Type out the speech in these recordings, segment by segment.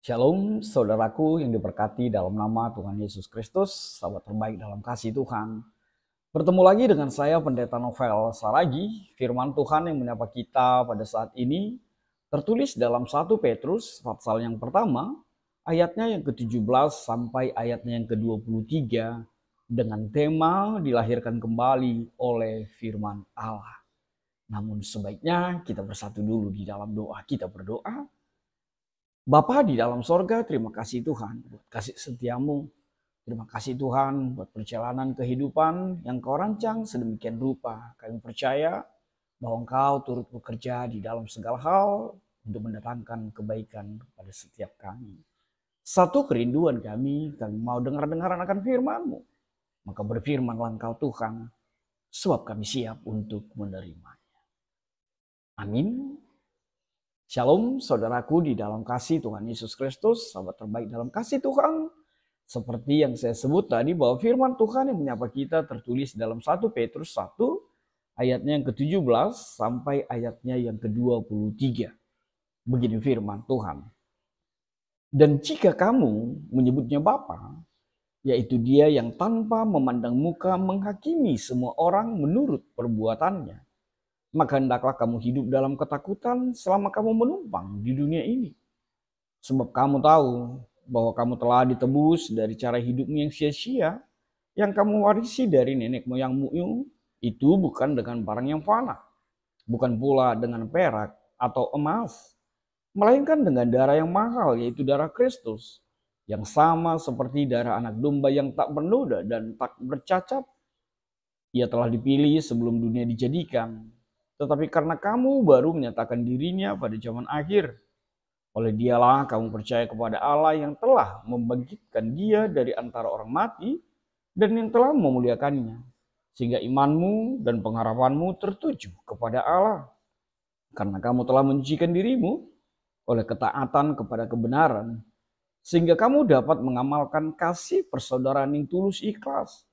Shalom saudaraku yang diberkati dalam nama Tuhan Yesus Kristus, sahabat terbaik dalam kasih Tuhan. Bertemu lagi dengan saya Pendeta Novel Saragi, firman Tuhan yang menyapa kita pada saat ini tertulis dalam 1 Petrus pasal yang pertama, ayatnya yang ke-17 sampai ayatnya yang ke-23 dengan tema dilahirkan kembali oleh firman Allah. Namun sebaiknya kita bersatu dulu di dalam doa kita berdoa Bapa di dalam sorga, terima kasih Tuhan buat kasih setiamu. Terima kasih Tuhan buat perjalanan kehidupan yang kau rancang sedemikian rupa. Kami percaya bahwa engkau turut bekerja di dalam segala hal untuk mendatangkan kebaikan pada setiap kami. Satu kerinduan kami, kami mau dengar-dengaran akan FirmanMu, Maka berfirmanlah Engkau Tuhan, sebab kami siap untuk menerimanya. Amin. Shalom saudaraku di dalam kasih Tuhan Yesus Kristus, sahabat terbaik dalam kasih Tuhan. Seperti yang saya sebut tadi bahwa firman Tuhan yang menyapa kita tertulis dalam 1 Petrus 1 ayatnya yang ke-17 sampai ayatnya yang ke-23. Begini firman Tuhan. Dan jika kamu menyebutnya Bapa, yaitu dia yang tanpa memandang muka menghakimi semua orang menurut perbuatannya, maka hendaklah kamu hidup dalam ketakutan selama kamu menumpang di dunia ini. Sebab kamu tahu bahwa kamu telah ditebus dari cara hidupmu yang sia-sia yang kamu warisi dari nenek moyangmu itu bukan dengan barang yang fana, bukan pula dengan perak atau emas, melainkan dengan darah yang mahal yaitu darah Kristus yang sama seperti darah anak domba yang tak bernoda dan tak bercacat ia telah dipilih sebelum dunia dijadikan, tetapi karena kamu baru menyatakan dirinya pada zaman akhir, oleh dialah kamu percaya kepada Allah yang telah membangkitkan dia dari antara orang mati dan yang telah memuliakannya. Sehingga imanmu dan pengharapanmu tertuju kepada Allah. Karena kamu telah mencucikan dirimu oleh ketaatan kepada kebenaran. Sehingga kamu dapat mengamalkan kasih persaudaraan yang tulus ikhlas.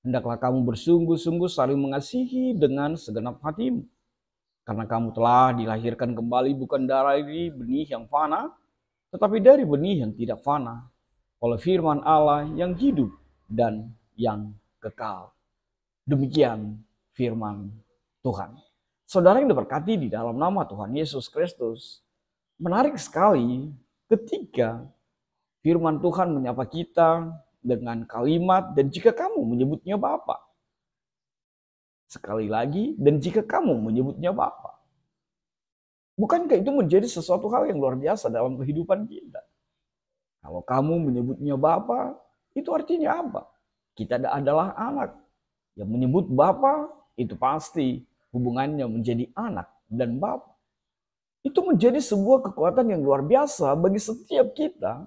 Hendaklah kamu bersungguh-sungguh saling mengasihi dengan segenap hatimu karena kamu telah dilahirkan kembali bukan dari benih yang fana, tetapi dari benih yang tidak fana, oleh firman Allah yang hidup dan yang kekal. Demikian firman Tuhan. Saudara yang diberkati di dalam nama Tuhan Yesus Kristus, menarik sekali ketika firman Tuhan menyapa kita dengan kalimat, dan jika kamu menyebutnya Bapak, sekali lagi dan jika kamu menyebutnya Bapak. Bukankah itu menjadi sesuatu hal yang luar biasa dalam kehidupan kita? Kalau kamu menyebutnya Bapa, itu artinya apa? Kita adalah anak. Yang menyebut Bapa itu pasti hubungannya menjadi anak dan Bapa. Itu menjadi sebuah kekuatan yang luar biasa bagi setiap kita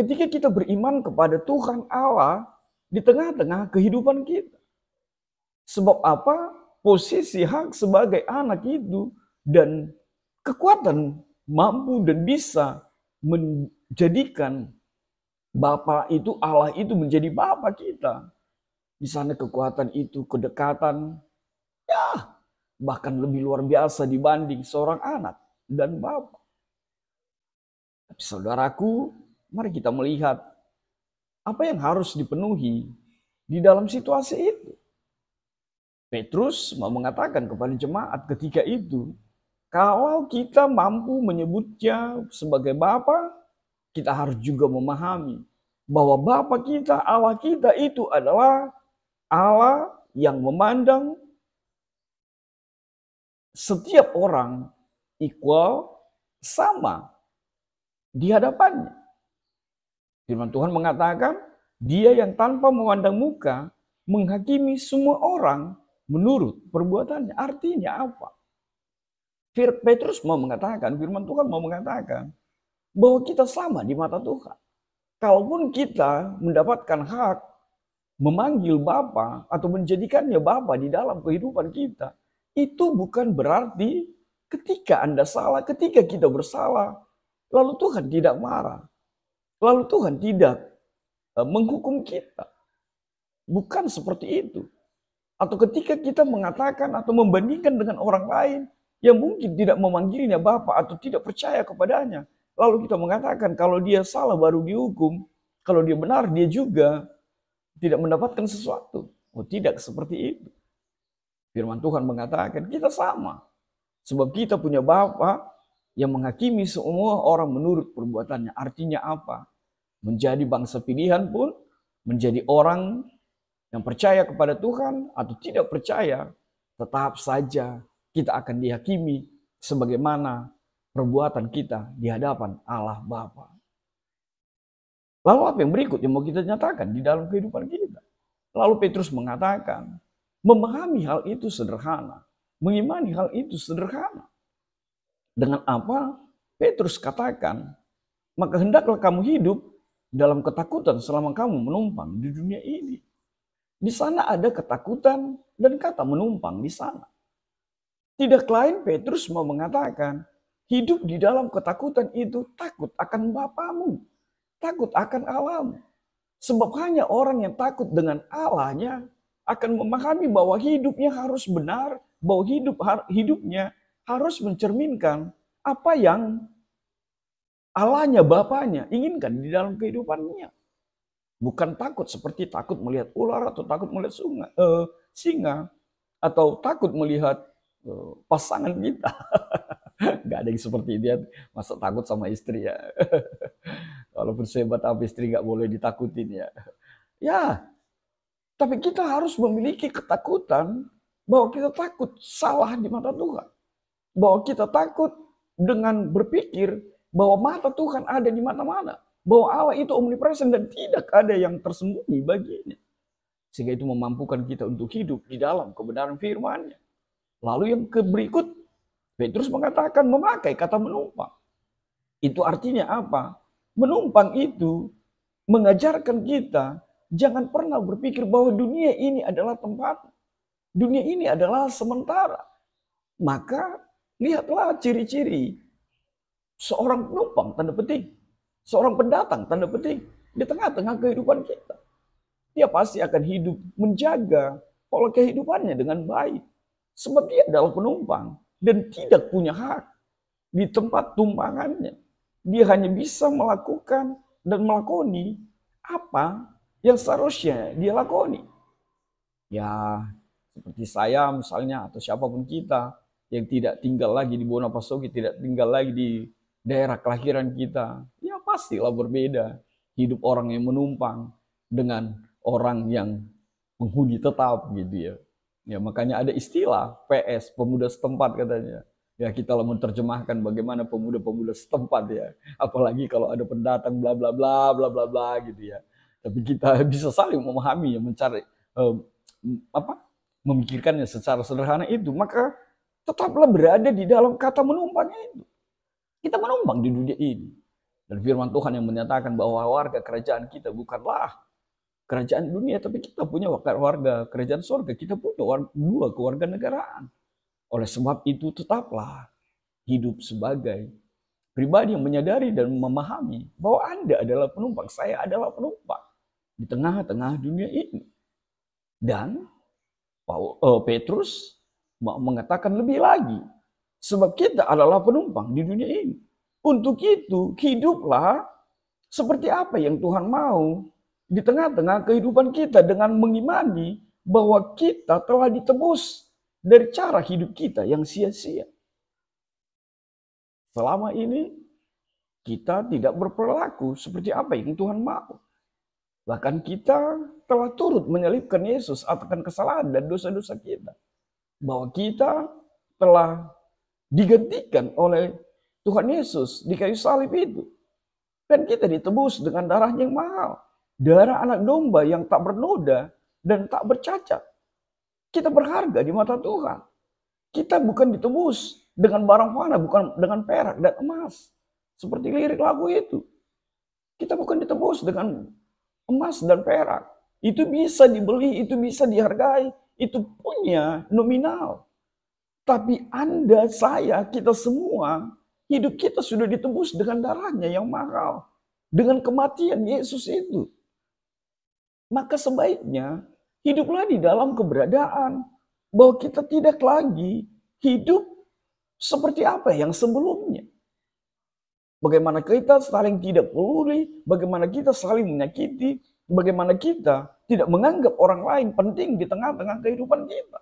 ketika kita beriman kepada Tuhan Allah di tengah-tengah kehidupan kita. Sebab apa? Posisi hak sebagai anak itu dan kekuatan mampu dan bisa menjadikan Bapak itu, Allah itu menjadi Bapak kita. Di sana kekuatan itu, kedekatan, ya bahkan lebih luar biasa dibanding seorang anak dan Bapak. Tapi saudaraku, mari kita melihat apa yang harus dipenuhi di dalam situasi itu. Petrus mau mengatakan kepada jemaat ketika itu, kalau kita mampu menyebutnya sebagai Bapa, kita harus juga memahami bahwa Bapa kita, Allah kita itu adalah Allah yang memandang setiap orang equal sama di hadapannya. Firman Tuhan mengatakan, dia yang tanpa memandang muka menghakimi semua orang menurut perbuatannya. Artinya apa? Petrus mau mengatakan, firman Tuhan mau mengatakan bahwa kita sama di mata Tuhan. Kalaupun kita mendapatkan hak memanggil Bapa atau menjadikannya Bapa di dalam kehidupan kita, itu bukan berarti ketika Anda salah, ketika kita bersalah, lalu Tuhan tidak marah. Lalu Tuhan tidak e, menghukum kita. Bukan seperti itu. Atau ketika kita mengatakan atau membandingkan dengan orang lain yang mungkin tidak memanggilnya Bapak atau tidak percaya kepadanya. Lalu kita mengatakan kalau dia salah baru dihukum, kalau dia benar dia juga tidak mendapatkan sesuatu. Oh tidak seperti itu. Firman Tuhan mengatakan kita sama. Sebab kita punya Bapak yang menghakimi semua orang menurut perbuatannya. Artinya apa? Menjadi bangsa pilihan pun, menjadi orang yang percaya kepada Tuhan atau tidak percaya, tetap saja kita akan dihakimi sebagaimana perbuatan kita di hadapan Allah Bapa. Lalu apa yang berikut yang mau kita nyatakan di dalam kehidupan kita? Lalu Petrus mengatakan, memahami hal itu sederhana, mengimani hal itu sederhana. Dengan apa? Petrus katakan, maka hendaklah kamu hidup dalam ketakutan selama kamu menumpang di dunia ini. Di sana ada ketakutan dan kata menumpang di sana. Tidak lain Petrus mau mengatakan, hidup di dalam ketakutan itu takut akan Bapamu, takut akan Allahmu. Sebab hanya orang yang takut dengan Allahnya akan memahami bahwa hidupnya harus benar, bahwa hidup hidupnya harus mencerminkan apa yang Allahnya, Bapaknya inginkan di dalam kehidupannya. Bukan takut seperti takut melihat ular atau takut melihat sungai, uh, singa atau takut melihat uh, pasangan kita. Gak ada yang seperti dia masa takut sama istri ya. Walaupun sehebat apa istri nggak boleh ditakutin ya. Ya, tapi kita harus memiliki ketakutan bahwa kita takut salah di mata Tuhan. Bahwa kita takut dengan berpikir bahwa mata Tuhan ada di mana-mana bahwa Allah itu omnipresent dan tidak ada yang tersembunyi baginya. Sehingga itu memampukan kita untuk hidup di dalam kebenaran firman-Nya. Lalu yang berikut, Petrus mengatakan memakai kata menumpang. Itu artinya apa? Menumpang itu mengajarkan kita jangan pernah berpikir bahwa dunia ini adalah tempat. Dunia ini adalah sementara. Maka lihatlah ciri-ciri seorang penumpang tanda petik Seorang pendatang, tanda penting, di tengah-tengah kehidupan kita. Dia pasti akan hidup menjaga pola kehidupannya dengan baik. Sebab dia adalah penumpang dan tidak punya hak di tempat tumpangannya. Dia hanya bisa melakukan dan melakoni apa yang seharusnya dia lakoni. Ya, seperti saya misalnya atau siapapun kita yang tidak tinggal lagi di Bonapasogi, tidak tinggal lagi di daerah kelahiran kita. Ya, pastilah berbeda. Hidup orang yang menumpang dengan orang yang menghuni tetap gitu ya. Ya makanya ada istilah PS pemuda setempat katanya. Ya kita lah menerjemahkan bagaimana pemuda-pemuda setempat ya. Apalagi kalau ada pendatang bla bla bla bla bla bla gitu ya. Tapi kita bisa saling memahami ya mencari um, apa memikirkannya secara sederhana itu maka tetaplah berada di dalam kata menumpangnya itu. Kita menumpang di dunia ini. Dan firman Tuhan yang menyatakan bahwa warga kerajaan kita bukanlah kerajaan dunia, tapi kita punya warga kerajaan sorga. Kita punya dua keluarga negaraan. Oleh sebab itu tetaplah hidup sebagai pribadi yang menyadari dan memahami bahwa Anda adalah penumpang, saya adalah penumpang di tengah-tengah dunia ini. Dan eh, Petrus mengatakan lebih lagi, sebab kita adalah penumpang di dunia ini. Untuk itu, hiduplah seperti apa yang Tuhan mau di tengah-tengah kehidupan kita dengan mengimani bahwa kita telah ditebus dari cara hidup kita yang sia-sia. Selama ini kita tidak berperilaku seperti apa yang Tuhan mau. Bahkan kita telah turut menyalibkan Yesus atas kesalahan dan dosa-dosa kita. Bahwa kita telah digantikan oleh Tuhan Yesus di kayu salib itu. Dan kita ditebus dengan darah yang mahal. Darah anak domba yang tak bernoda dan tak bercacat. Kita berharga di mata Tuhan. Kita bukan ditebus dengan barang fana, bukan dengan perak dan emas. Seperti lirik lagu itu. Kita bukan ditebus dengan emas dan perak. Itu bisa dibeli, itu bisa dihargai, itu punya nominal. Tapi Anda, saya, kita semua Hidup kita sudah ditebus dengan darahnya yang mahal. Dengan kematian Yesus itu. Maka sebaiknya hiduplah di dalam keberadaan. Bahwa kita tidak lagi hidup seperti apa yang sebelumnya. Bagaimana kita saling tidak peduli, bagaimana kita saling menyakiti, bagaimana kita tidak menganggap orang lain penting di tengah-tengah kehidupan kita.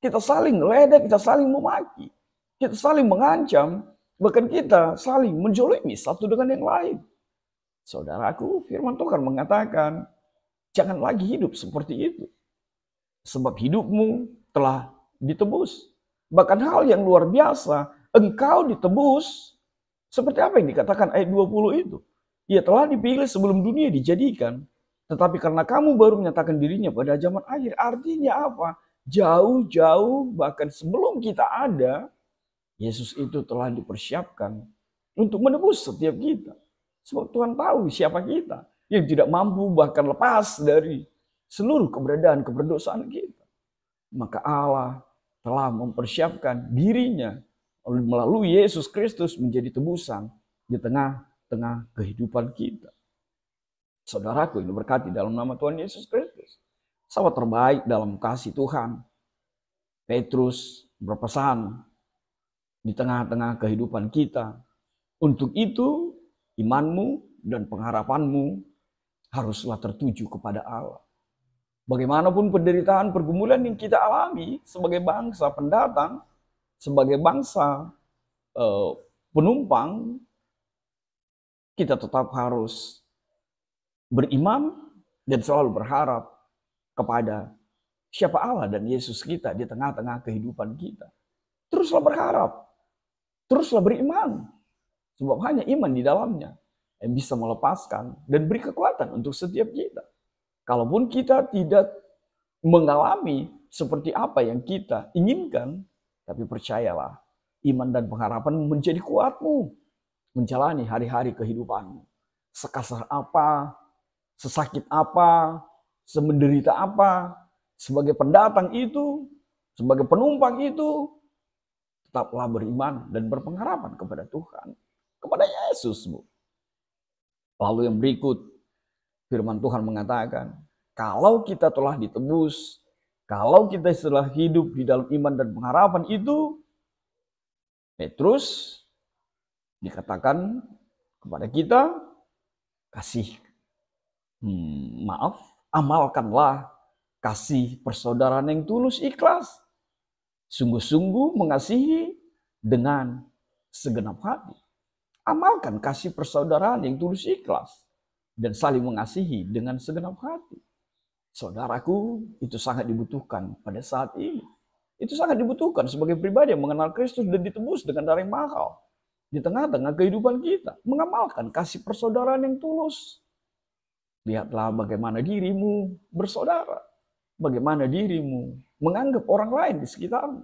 Kita saling ledek, kita saling memaki, kita saling mengancam, Bahkan kita saling menjolimi satu dengan yang lain. Saudaraku, firman Tuhan mengatakan, jangan lagi hidup seperti itu. Sebab hidupmu telah ditebus. Bahkan hal yang luar biasa, engkau ditebus seperti apa yang dikatakan ayat 20 itu. Ia telah dipilih sebelum dunia dijadikan. Tetapi karena kamu baru menyatakan dirinya pada zaman akhir. Artinya apa? Jauh-jauh bahkan sebelum kita ada, Yesus itu telah dipersiapkan untuk menebus setiap kita. Sebab Tuhan tahu siapa kita yang tidak mampu bahkan lepas dari seluruh keberadaan keberdosaan kita. Maka Allah telah mempersiapkan dirinya melalui Yesus Kristus menjadi tebusan di tengah-tengah kehidupan kita. Saudaraku yang berkati dalam nama Tuhan Yesus Kristus. Sahabat terbaik dalam kasih Tuhan. Petrus berpesan di tengah-tengah kehidupan kita. Untuk itu, imanmu dan pengharapanmu haruslah tertuju kepada Allah. Bagaimanapun penderitaan pergumulan yang kita alami sebagai bangsa pendatang, sebagai bangsa eh, penumpang, kita tetap harus beriman dan selalu berharap kepada siapa Allah dan Yesus kita di tengah-tengah kehidupan kita. Teruslah berharap teruslah beriman. Sebab hanya iman di dalamnya yang bisa melepaskan dan beri kekuatan untuk setiap kita. Kalaupun kita tidak mengalami seperti apa yang kita inginkan, tapi percayalah, iman dan pengharapan menjadi kuatmu menjalani hari-hari kehidupanmu. Sekasar apa, sesakit apa, semenderita apa, sebagai pendatang itu, sebagai penumpang itu, tetaplah beriman dan berpengharapan kepada Tuhan, kepada Yesus Yesusmu. Lalu yang berikut, firman Tuhan mengatakan, kalau kita telah ditebus, kalau kita setelah hidup di dalam iman dan pengharapan itu, Petrus dikatakan kepada kita, kasih, hmm, maaf, amalkanlah kasih persaudaraan yang tulus ikhlas sungguh-sungguh mengasihi dengan segenap hati. Amalkan kasih persaudaraan yang tulus ikhlas dan saling mengasihi dengan segenap hati. Saudaraku, itu sangat dibutuhkan pada saat ini. Itu sangat dibutuhkan sebagai pribadi yang mengenal Kristus dan ditebus dengan darah yang mahal. Di tengah-tengah kehidupan kita, mengamalkan kasih persaudaraan yang tulus. Lihatlah bagaimana dirimu bersaudara, bagaimana dirimu menganggap orang lain di sekitarmu?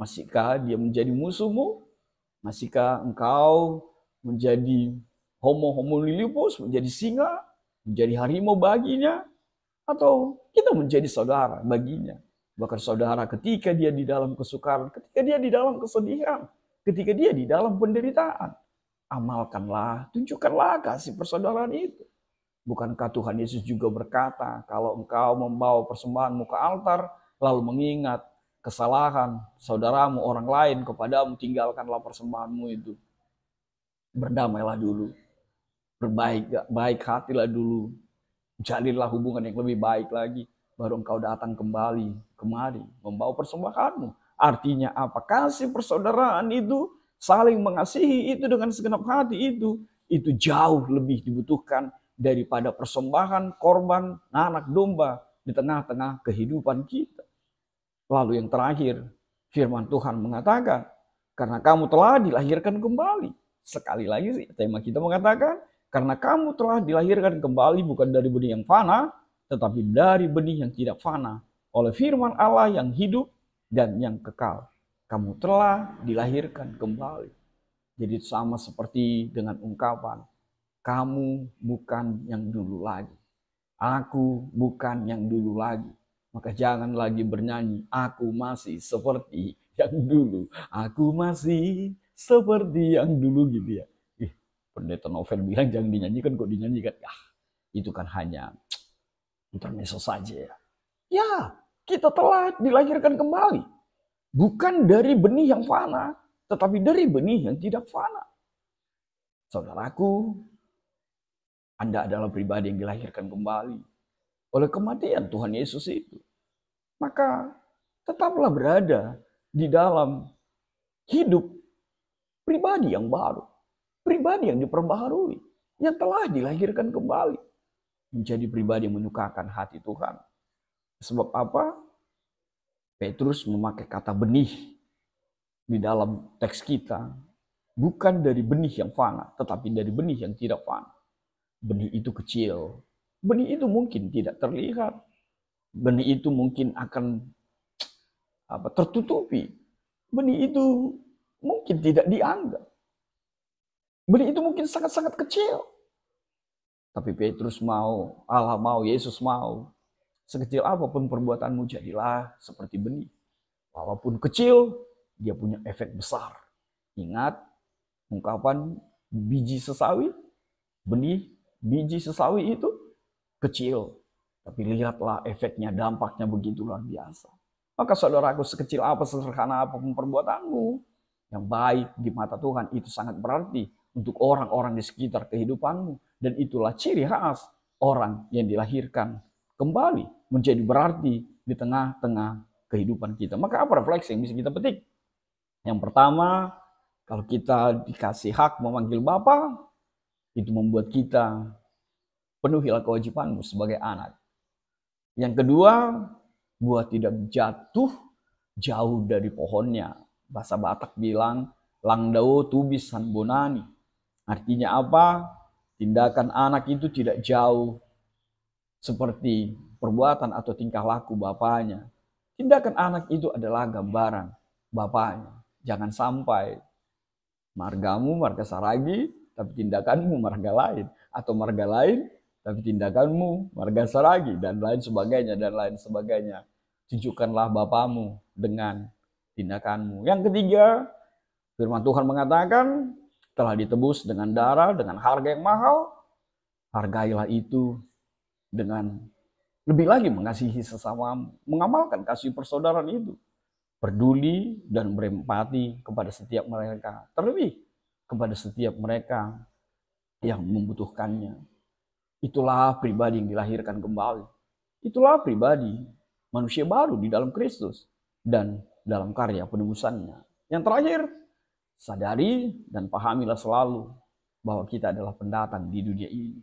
Masihkah dia menjadi musuhmu? Masihkah engkau menjadi homo homo lilipus, menjadi singa, menjadi harimau baginya? Atau kita menjadi saudara baginya? Bahkan saudara ketika dia di dalam kesukaran, ketika dia di dalam kesedihan, ketika dia di dalam penderitaan. Amalkanlah, tunjukkanlah kasih persaudaraan itu. Bukankah Tuhan Yesus juga berkata, kalau engkau membawa persembahanmu ke altar, lalu mengingat kesalahan saudaramu, orang lain kepadamu, tinggalkanlah persembahanmu itu. Berdamailah dulu. Berbaik baik hatilah dulu. Jalinlah hubungan yang lebih baik lagi. Baru engkau datang kembali kemari membawa persembahanmu. Artinya apa? Kasih persaudaraan itu saling mengasihi itu dengan segenap hati itu. Itu jauh lebih dibutuhkan daripada persembahan korban anak domba di tengah-tengah kehidupan kita. Lalu yang terakhir, firman Tuhan mengatakan, karena kamu telah dilahirkan kembali. Sekali lagi sih, tema kita mengatakan, karena kamu telah dilahirkan kembali bukan dari benih yang fana, tetapi dari benih yang tidak fana, oleh firman Allah yang hidup dan yang kekal. Kamu telah dilahirkan kembali. Jadi sama seperti dengan ungkapan, kamu bukan yang dulu lagi. Aku bukan yang dulu lagi. Maka jangan lagi bernyanyi, aku masih seperti yang dulu. Aku masih seperti yang dulu gitu ya. Ih, pendeta novel bilang jangan dinyanyikan kok dinyanyikan. Ya, itu kan hanya intermezzo saja ya. Ya, kita telat dilahirkan kembali. Bukan dari benih yang fana, tetapi dari benih yang tidak fana. Saudaraku, anda adalah pribadi yang dilahirkan kembali oleh kematian Tuhan Yesus itu. Maka tetaplah berada di dalam hidup pribadi yang baru, pribadi yang diperbaharui, yang telah dilahirkan kembali menjadi pribadi yang menyukakan hati Tuhan. Sebab apa? Petrus memakai kata benih di dalam teks kita, bukan dari benih yang fana, tetapi dari benih yang tidak fana benih itu kecil. Benih itu mungkin tidak terlihat. Benih itu mungkin akan apa tertutupi. Benih itu mungkin tidak dianggap. Benih itu mungkin sangat-sangat kecil. Tapi Petrus mau, Allah mau, Yesus mau. Sekecil apapun perbuatanmu jadilah seperti benih. Walaupun kecil, dia punya efek besar. Ingat, ungkapan biji sesawi, benih biji sesawi itu kecil. Tapi lihatlah efeknya, dampaknya begitu luar biasa. Maka saudaraku sekecil apa, sederhana apapun perbuatanmu, yang baik di mata Tuhan itu sangat berarti untuk orang-orang di sekitar kehidupanmu. Dan itulah ciri khas orang yang dilahirkan kembali menjadi berarti di tengah-tengah kehidupan kita. Maka apa refleksi yang bisa kita petik? Yang pertama, kalau kita dikasih hak memanggil Bapak, itu membuat kita penuhilah kewajibanmu sebagai anak. Yang kedua, buah tidak jatuh jauh dari pohonnya. Bahasa Batak bilang, langdao tubis sanbonani. Artinya apa? Tindakan anak itu tidak jauh seperti perbuatan atau tingkah laku bapaknya. Tindakan anak itu adalah gambaran bapaknya. Jangan sampai margamu, marga saragi, tapi tindakanmu marga lain atau marga lain tapi tindakanmu marga seragi dan lain sebagainya dan lain sebagainya tunjukkanlah bapamu dengan tindakanmu yang ketiga firman Tuhan mengatakan telah ditebus dengan darah dengan harga yang mahal hargailah itu dengan lebih lagi mengasihi sesama mengamalkan kasih persaudaraan itu peduli dan berempati kepada setiap mereka terlebih kepada setiap mereka yang membutuhkannya. Itulah pribadi yang dilahirkan kembali. Itulah pribadi manusia baru di dalam Kristus dan dalam karya penebusannya. Yang terakhir, sadari dan pahamilah selalu bahwa kita adalah pendatang di dunia ini.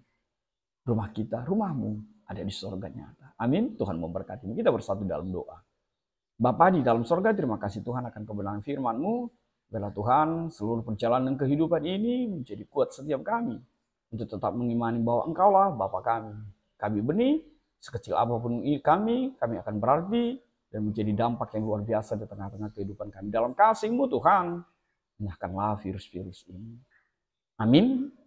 Rumah kita, rumahmu ada di sorga nyata. Amin. Tuhan memberkati. Kita bersatu dalam doa. Bapak di dalam sorga, terima kasih Tuhan akan kebenaran firman-Mu. Biarlah Tuhan seluruh perjalanan kehidupan ini menjadi kuat setiap kami untuk tetap mengimani bahwa Engkaulah Bapa kami. Kami benih, sekecil apapun kami, kami akan berarti dan menjadi dampak yang luar biasa di tengah-tengah kehidupan kami. Dalam kasih-Mu Tuhan, menyahkanlah virus-virus ini. Amin.